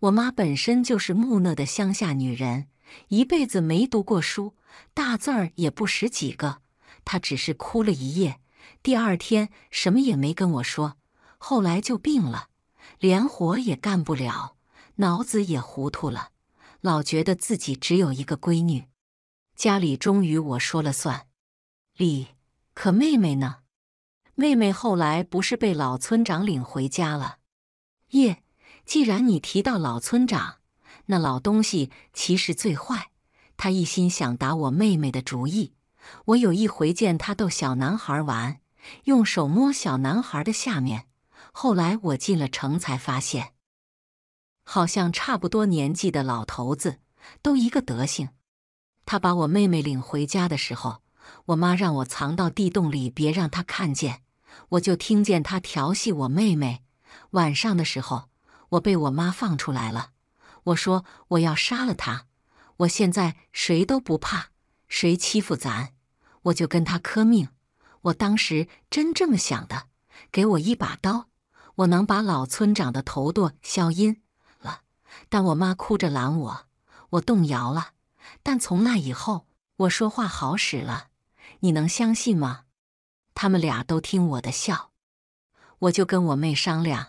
我妈本身就是木讷的乡下女人，一辈子没读过书，大字儿也不识几个。她只是哭了一夜，第二天什么也没跟我说。后来就病了，连活也干不了，脑子也糊涂了，老觉得自己只有一个闺女。家里终于我说了算，李，可妹妹呢？妹妹后来不是被老村长领回家了？叶，既然你提到老村长，那老东西其实最坏。他一心想打我妹妹的主意。我有一回见他逗小男孩玩，用手摸小男孩的下面。后来我进了城才发现，好像差不多年纪的老头子都一个德行。他把我妹妹领回家的时候，我妈让我藏到地洞里，别让他看见。我就听见他调戏我妹妹。晚上的时候，我被我妈放出来了。我说我要杀了他。我现在谁都不怕，谁欺负咱，我就跟他磕命。我当时真这么想的。给我一把刀，我能把老村长的头剁消音了。但我妈哭着拦我，我动摇了。但从那以后，我说话好使了，你能相信吗？他们俩都听我的笑，我就跟我妹商量，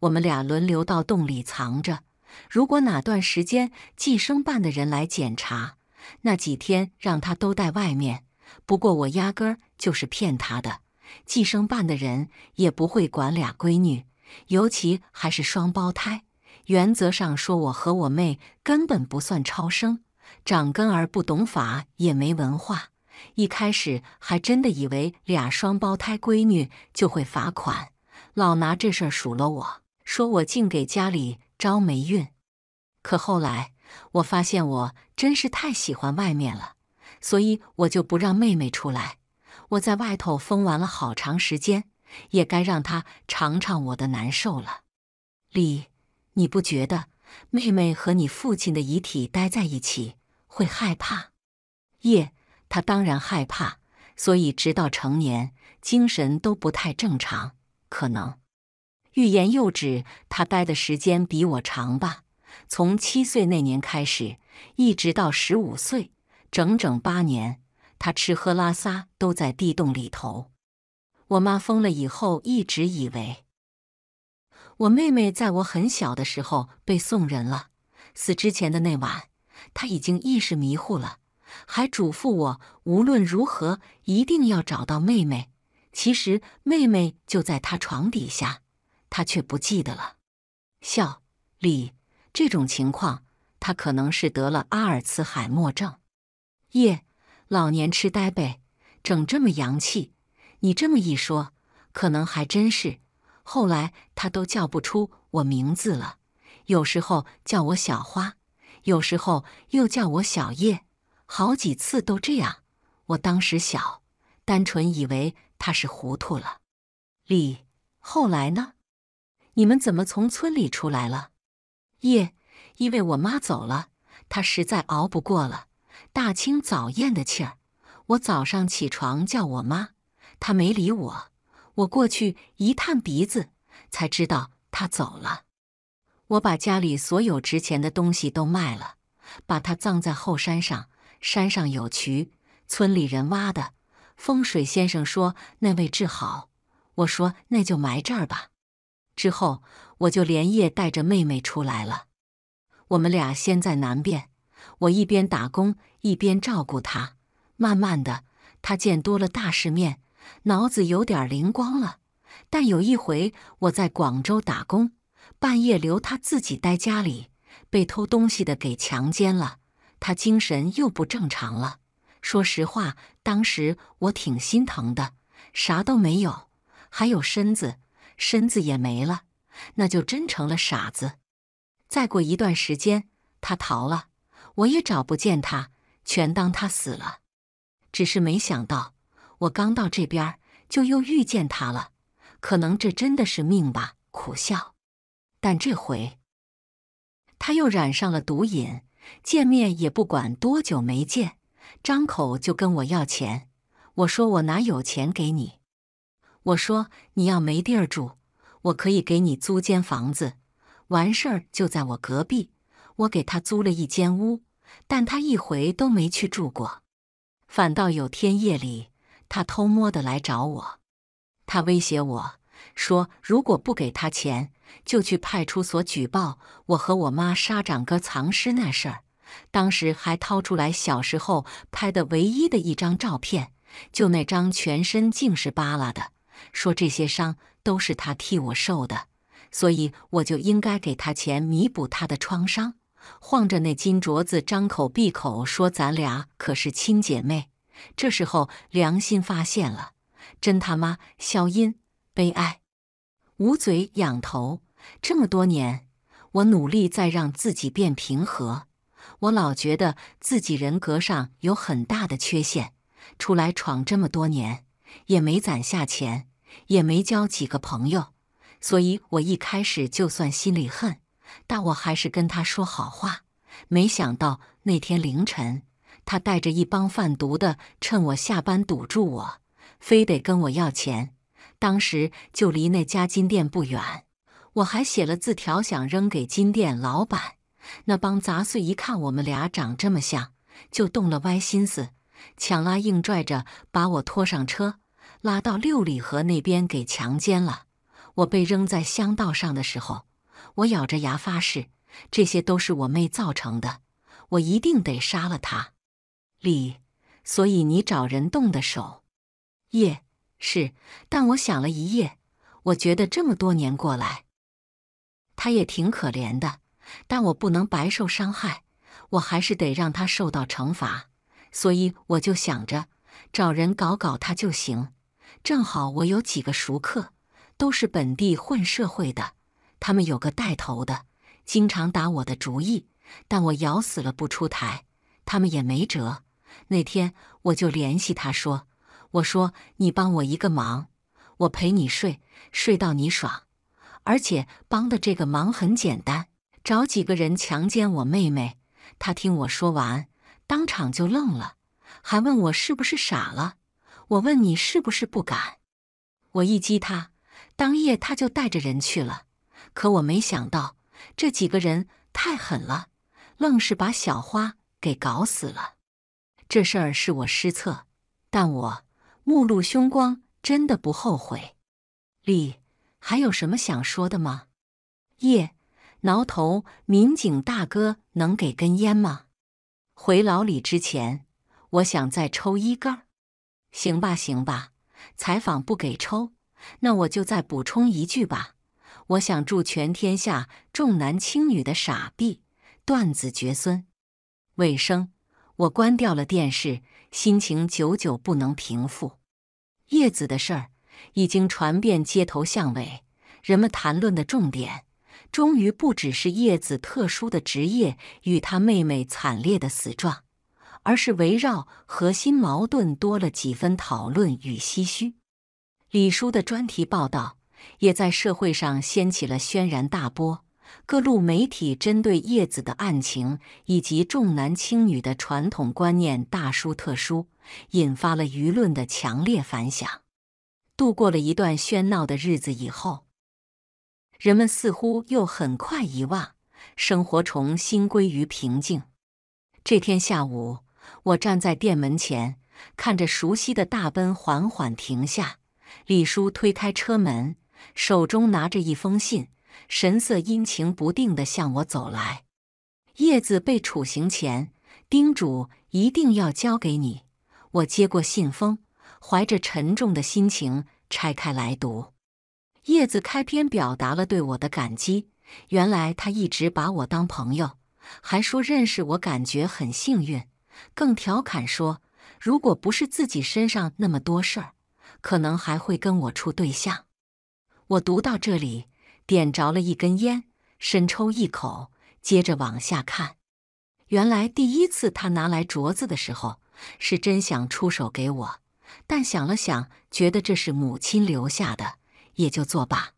我们俩轮流到洞里藏着。如果哪段时间计生办的人来检查，那几天让他都在外面。不过我压根儿就是骗他的，计生办的人也不会管俩闺女，尤其还是双胞胎。原则上说，我和我妹根本不算超生。长根儿不懂法，也没文化。一开始还真的以为俩双胞胎闺女就会罚款，老拿这事儿数落我，说我净给家里招霉运。可后来我发现，我真是太喜欢外面了，所以我就不让妹妹出来。我在外头疯玩了好长时间，也该让她尝尝我的难受了。李，你不觉得妹妹和你父亲的遗体待在一起？会害怕，夜，他当然害怕，所以直到成年，精神都不太正常。可能欲言又止。他待的时间比我长吧，从七岁那年开始，一直到十五岁，整整八年。他吃喝拉撒都在地洞里头。我妈疯了以后，一直以为我妹妹在我很小的时候被送人了，死之前的那晚。他已经意识迷糊了，还嘱咐我无论如何一定要找到妹妹。其实妹妹就在他床底下，他却不记得了。孝李，这种情况他可能是得了阿尔茨海默症，耶，老年痴呆呗，整这么洋气。你这么一说，可能还真是。后来他都叫不出我名字了，有时候叫我小花。有时候又叫我小叶，好几次都这样。我当时小，单纯以为他是糊涂了。李，后来呢？你们怎么从村里出来了？叶，因为我妈走了，她实在熬不过了，大清早咽的气儿。我早上起床叫我妈，她没理我。我过去一探鼻子，才知道她走了。我把家里所有值钱的东西都卖了，把它葬在后山上。山上有渠，村里人挖的。风水先生说那位治好，我说那就埋这儿吧。之后我就连夜带着妹妹出来了。我们俩先在南边，我一边打工一边照顾她。慢慢的，她见多了大世面，脑子有点灵光了。但有一回我在广州打工。半夜留他自己待家里，被偷东西的给强奸了。他精神又不正常了。说实话，当时我挺心疼的。啥都没有，还有身子，身子也没了，那就真成了傻子。再过一段时间，他逃了，我也找不见他，全当他死了。只是没想到，我刚到这边，就又遇见他了。可能这真的是命吧。苦笑。但这回他又染上了毒瘾，见面也不管多久没见，张口就跟我要钱。我说我哪有钱给你？我说你要没地儿住，我可以给你租间房子。完事儿就在我隔壁，我给他租了一间屋，但他一回都没去住过。反倒有天夜里，他偷摸的来找我，他威胁我说，如果不给他钱。就去派出所举报我和我妈杀长哥藏尸那事儿，当时还掏出来小时候拍的唯一的一张照片，就那张全身尽是扒拉的，说这些伤都是他替我受的，所以我就应该给他钱弥补他的创伤。晃着那金镯子，张口闭口说咱俩可是亲姐妹。这时候良心发现了，真他妈消音，悲哀。捂嘴仰头，这么多年，我努力在让自己变平和。我老觉得自己人格上有很大的缺陷，出来闯这么多年，也没攒下钱，也没交几个朋友。所以，我一开始就算心里恨，但我还是跟他说好话。没想到那天凌晨，他带着一帮贩毒的，趁我下班堵住我，非得跟我要钱。当时就离那家金店不远，我还写了字条想扔给金店老板。那帮杂碎一看我们俩长这么像，就动了歪心思，强拉硬拽着把我拖上车，拉到六里河那边给强奸了。我被扔在乡道上的时候，我咬着牙发誓，这些都是我妹造成的，我一定得杀了她。李，所以你找人动的手，叶。是，但我想了一夜，我觉得这么多年过来，他也挺可怜的，但我不能白受伤害，我还是得让他受到惩罚，所以我就想着找人搞搞他就行。正好我有几个熟客，都是本地混社会的，他们有个带头的，经常打我的主意，但我咬死了不出台，他们也没辙。那天我就联系他说。我说：“你帮我一个忙，我陪你睡，睡到你爽。而且帮的这个忙很简单，找几个人强奸我妹妹。”他听我说完，当场就愣了，还问我是不是傻了。我问你是不是不敢？我一激他，当夜他就带着人去了。可我没想到，这几个人太狠了，愣是把小花给搞死了。这事儿是我失策，但我。目露凶光，真的不后悔。李，还有什么想说的吗？叶，挠头。民警大哥，能给根烟吗？回牢里之前，我想再抽一杆。行吧，行吧。采访不给抽，那我就再补充一句吧。我想祝全天下重男轻女的傻逼断子绝孙。尾声，我关掉了电视，心情久久不能平复。叶子的事儿已经传遍街头巷尾，人们谈论的重点终于不只是叶子特殊的职业与他妹妹惨烈的死状，而是围绕核心矛盾多了几分讨论与唏嘘。李叔的专题报道也在社会上掀起了轩然大波。各路媒体针对叶子的案情以及重男轻女的传统观念大书特书，引发了舆论的强烈反响。度过了一段喧闹的日子以后，人们似乎又很快遗忘，生活重新归于平静。这天下午，我站在店门前，看着熟悉的大奔缓缓停下。李叔推开车门，手中拿着一封信。神色阴晴不定地向我走来。叶子被处刑前叮嘱一定要交给你。我接过信封，怀着沉重的心情拆开来读。叶子开篇表达了对我的感激。原来他一直把我当朋友，还说认识我感觉很幸运，更调侃说如果不是自己身上那么多事儿，可能还会跟我处对象。我读到这里。点着了一根烟，深抽一口，接着往下看。原来第一次他拿来镯子的时候，是真想出手给我，但想了想，觉得这是母亲留下的，也就作罢。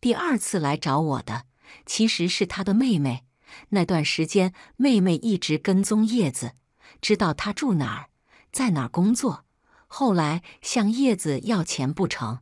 第二次来找我的，其实是他的妹妹。那段时间，妹妹一直跟踪叶子，知道他住哪儿，在哪儿工作，后来向叶子要钱不成。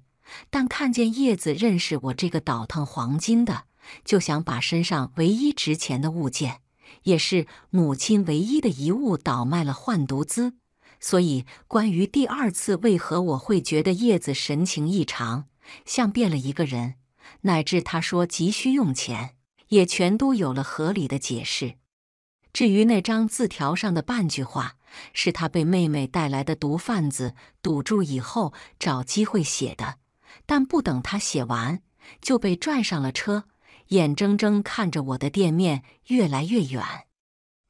但看见叶子认识我这个倒腾黄金的，就想把身上唯一值钱的物件，也是母亲唯一的遗物，倒卖了换毒资。所以，关于第二次为何我会觉得叶子神情异常，像变了一个人，乃至他说急需用钱，也全都有了合理的解释。至于那张字条上的半句话，是他被妹妹带来的毒贩子堵住以后找机会写的。但不等他写完，就被拽上了车，眼睁睁看着我的店面越来越远。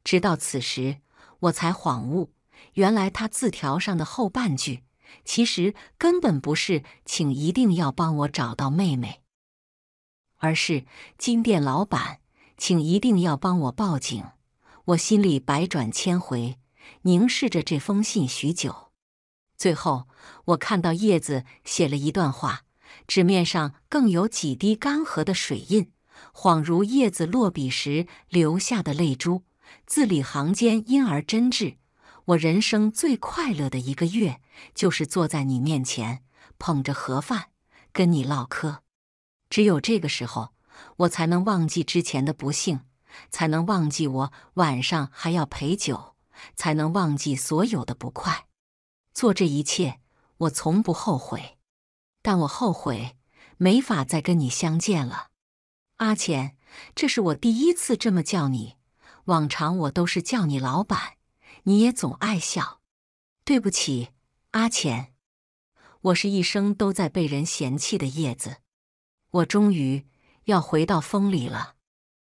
直到此时，我才恍悟，原来他字条上的后半句，其实根本不是“请一定要帮我找到妹妹”，而是金店老板，请一定要帮我报警。我心里百转千回，凝视着这封信许久。最后，我看到叶子写了一段话。纸面上更有几滴干涸的水印，恍如叶子落笔时留下的泪珠。字里行间，因而真挚。我人生最快乐的一个月，就是坐在你面前，捧着盒饭，跟你唠嗑。只有这个时候，我才能忘记之前的不幸，才能忘记我晚上还要陪酒，才能忘记所有的不快。做这一切，我从不后悔。但我后悔，没法再跟你相见了，阿浅，这是我第一次这么叫你，往常我都是叫你老板，你也总爱笑。对不起，阿浅，我是一生都在被人嫌弃的叶子，我终于要回到风里了。